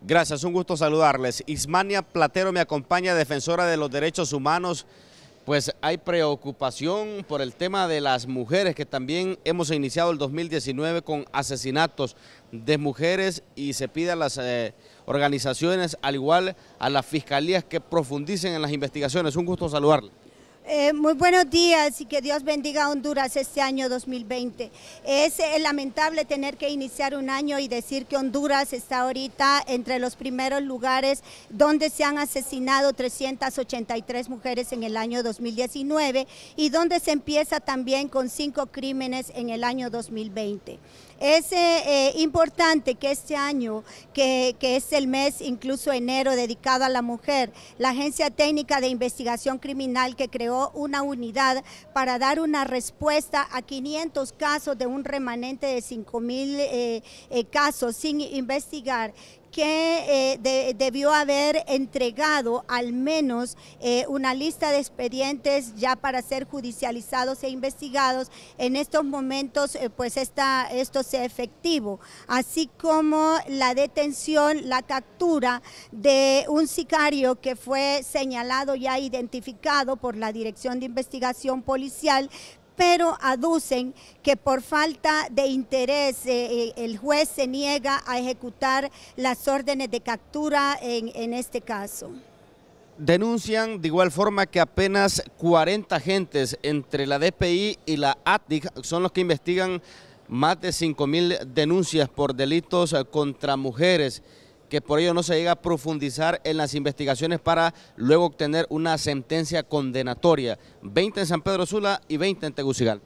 Gracias, un gusto saludarles. Ismania Platero me acompaña, defensora de los derechos humanos. Pues hay preocupación por el tema de las mujeres, que también hemos iniciado el 2019 con asesinatos de mujeres y se pide a las eh, organizaciones, al igual a las fiscalías, que profundicen en las investigaciones. Un gusto saludarles. Eh, muy buenos días y que Dios bendiga a Honduras este año 2020. Es eh, lamentable tener que iniciar un año y decir que Honduras está ahorita entre los primeros lugares donde se han asesinado 383 mujeres en el año 2019 y donde se empieza también con cinco crímenes en el año 2020. Es eh, eh, importante que este año, que, es el mes incluso enero dedicado a la mujer, la Agencia Técnica de Investigación Criminal que creó una unidad para dar una respuesta a 500 casos de un remanente de 5.000 mil eh, casos sin investigar, que eh, debió haber entregado al menos eh, una lista de expedientes ya para ser judicializados e investigados. En estos momentos, eh, pues esta, esto sea efectivo, así como la detención, la captura de un sicario que fue señalado ya identificado por la Dirección de Investigación Policial pero aducen que por falta de interés eh, eh, el juez se niega a ejecutar las órdenes de captura en, en este caso. Denuncian de igual forma que apenas 40 agentes entre la DPI y la ATIC son los que investigan más de 5.000 denuncias por delitos eh, contra mujeres que por ello no se llega a profundizar en las investigaciones para luego obtener una sentencia condenatoria. 20 en San Pedro Sula y 20 en Tegucigal.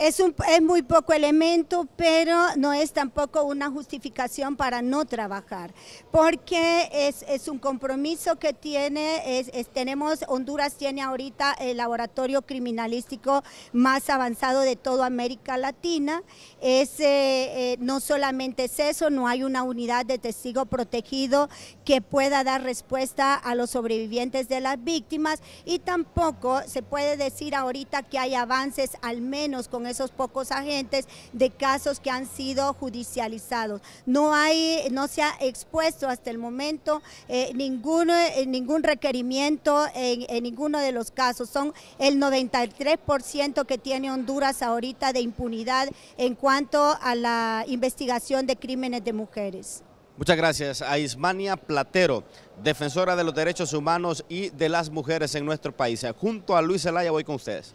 Es, un, es, muy poco elemento, pero no es tampoco una justificación para no trabajar, porque es, es un compromiso que tiene, es, tenemos, Honduras tiene ahorita el laboratorio criminalístico más avanzado de toda América Latina, es, eh, eh, no solamente es eso, no hay una unidad de testigo protegido que pueda dar respuesta a los sobrevivientes de las víctimas y tampoco se puede decir ahorita que hay avances al menos con el esos pocos agentes de casos que han sido judicializados. No hay, no se ha expuesto hasta el momento eh, eh, ningún, requerimiento en, ninguno de los casos. Son el 93% que tiene Honduras ahorita de impunidad en cuanto a la investigación de crímenes de mujeres. Muchas gracias a Ismania Platero, defensora de los derechos humanos y de las mujeres en nuestro país. Junto a Luis Zelaya voy con ustedes.